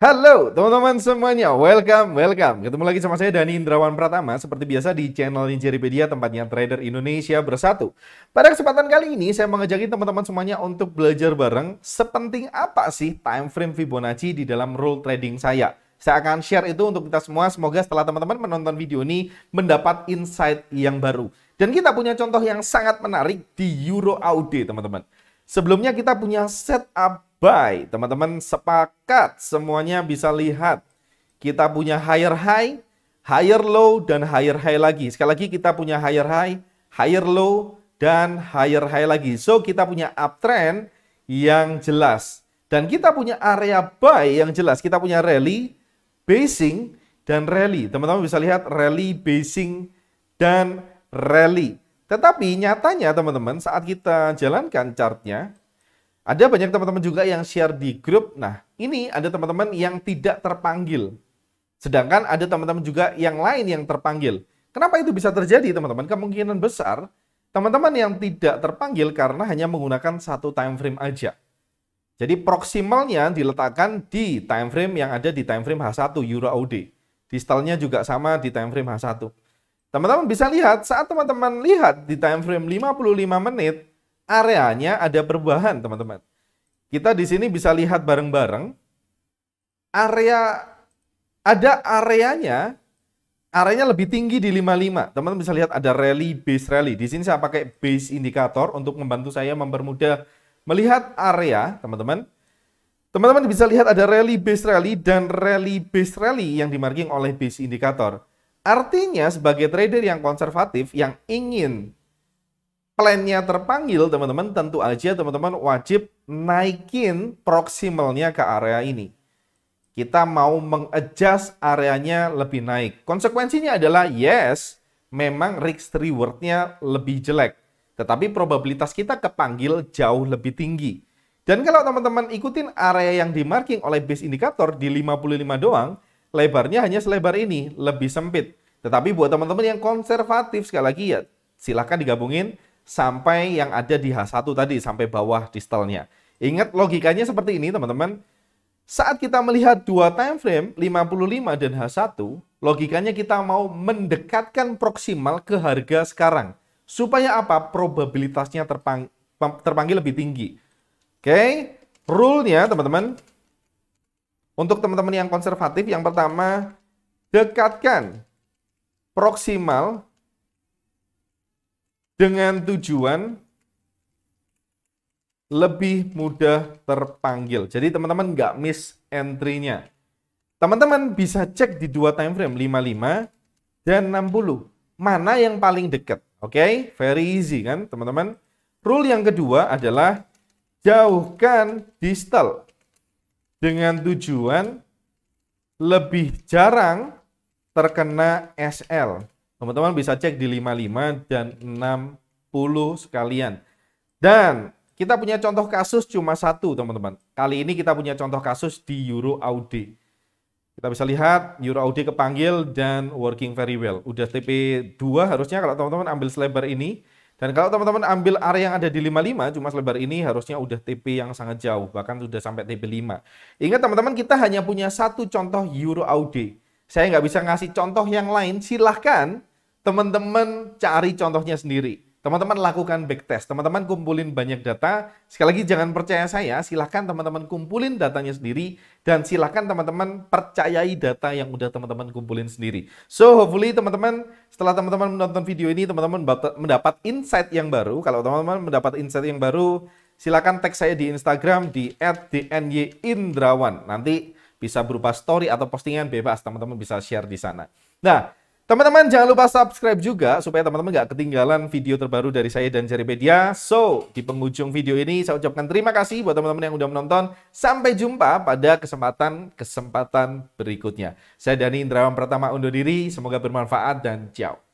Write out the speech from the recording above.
Halo teman-teman semuanya, welcome, welcome. Ketemu lagi sama saya Dani Indrawan Pratama, seperti biasa di channel Ninjeripedia, tempatnya trader Indonesia bersatu. Pada kesempatan kali ini, saya mengajakin teman-teman semuanya untuk belajar bareng sepenting apa sih time frame Fibonacci di dalam rule trading saya. Saya akan share itu untuk kita semua, semoga setelah teman-teman menonton video ini mendapat insight yang baru. Dan kita punya contoh yang sangat menarik di Euro Aud, teman-teman. Sebelumnya kita punya setup buy. Teman-teman sepakat semuanya bisa lihat. Kita punya higher high, higher low, dan higher high lagi. Sekali lagi kita punya higher high, higher low, dan higher high lagi. So kita punya uptrend yang jelas. Dan kita punya area buy yang jelas. Kita punya rally, basing, dan rally. Teman-teman bisa lihat rally, basing, dan rally. Tetapi nyatanya teman-teman saat kita jalankan chartnya, ada banyak teman-teman juga yang share di grup. Nah ini ada teman-teman yang tidak terpanggil. Sedangkan ada teman-teman juga yang lain yang terpanggil. Kenapa itu bisa terjadi teman-teman? Kemungkinan besar teman-teman yang tidak terpanggil karena hanya menggunakan satu time frame aja. Jadi proksimalnya diletakkan di time frame yang ada di time frame H1 Euro AUD. Distalnya juga sama di time frame H1. Teman-teman bisa lihat, saat teman-teman lihat di time frame 55 menit, areanya ada perubahan, teman-teman. Kita di sini bisa lihat bareng-bareng, area ada areanya areanya lebih tinggi di 55. Teman-teman bisa lihat ada rally base rally. Di sini saya pakai base indikator untuk membantu saya mempermudah melihat area, teman-teman. Teman-teman bisa lihat ada rally base rally dan rally base rally yang dimarking oleh base indikator. Artinya sebagai trader yang konservatif yang ingin plannya terpanggil teman-teman tentu aja teman-teman wajib naikin proximalnya ke area ini. Kita mau mengadjust areanya lebih naik. Konsekuensinya adalah yes, memang risk rewardnya lebih jelek. Tetapi probabilitas kita kepanggil jauh lebih tinggi. Dan kalau teman-teman ikutin area yang dimarking oleh base indikator di 55 doang, lebarnya hanya selebar ini, lebih sempit. Tetapi buat teman-teman yang konservatif sekali lagi ya silahkan digabungin sampai yang ada di H1 tadi, sampai bawah distalnya. Ingat logikanya seperti ini teman-teman. Saat kita melihat dua time frame 55 dan H1, logikanya kita mau mendekatkan proksimal ke harga sekarang. Supaya apa? Probabilitasnya terpang terpanggil lebih tinggi. Oke, okay? rule-nya teman-teman, untuk teman-teman yang konservatif, yang pertama, dekatkan proksimal dengan tujuan lebih mudah terpanggil. Jadi teman-teman nggak miss entry-nya. Teman-teman bisa cek di dua time frame, 55 dan 60. Mana yang paling dekat? Oke, okay? very easy kan teman-teman. Rule yang kedua adalah jauhkan distal dengan tujuan lebih jarang terkena SL. Teman-teman bisa cek di 55 dan 60 sekalian. Dan kita punya contoh kasus cuma satu, teman-teman. Kali ini kita punya contoh kasus di Euro Audi. Kita bisa lihat Euro Audi kepanggil dan working very well. Udah TP2 harusnya kalau teman-teman ambil selebar ini, dan kalau teman-teman ambil area yang ada di 55, cuma selebar ini harusnya udah TP yang sangat jauh, bahkan sudah sampai TP 5. Ingat teman-teman, kita hanya punya satu contoh Euro Audi. Saya nggak bisa ngasih contoh yang lain, silahkan teman-teman cari contohnya sendiri. Teman-teman lakukan backtest, teman-teman kumpulin banyak data. Sekali lagi jangan percaya saya, silahkan teman-teman kumpulin datanya sendiri dan silahkan teman-teman percayai data yang udah teman-teman kumpulin sendiri. So hopefully teman-teman setelah teman-teman menonton video ini teman-teman mendapat insight yang baru. Kalau teman-teman mendapat insight yang baru, silahkan tag saya di Instagram di @dnyindrawan. Nanti bisa berupa story atau postingan bebas, teman-teman bisa share di sana. Nah, Teman-teman jangan lupa subscribe juga supaya teman-teman nggak ketinggalan video terbaru dari saya dan Media. So, di penghujung video ini saya ucapkan terima kasih buat teman-teman yang udah menonton. Sampai jumpa pada kesempatan-kesempatan berikutnya. Saya Dani Indrawan pertama undur diri, semoga bermanfaat dan ciao.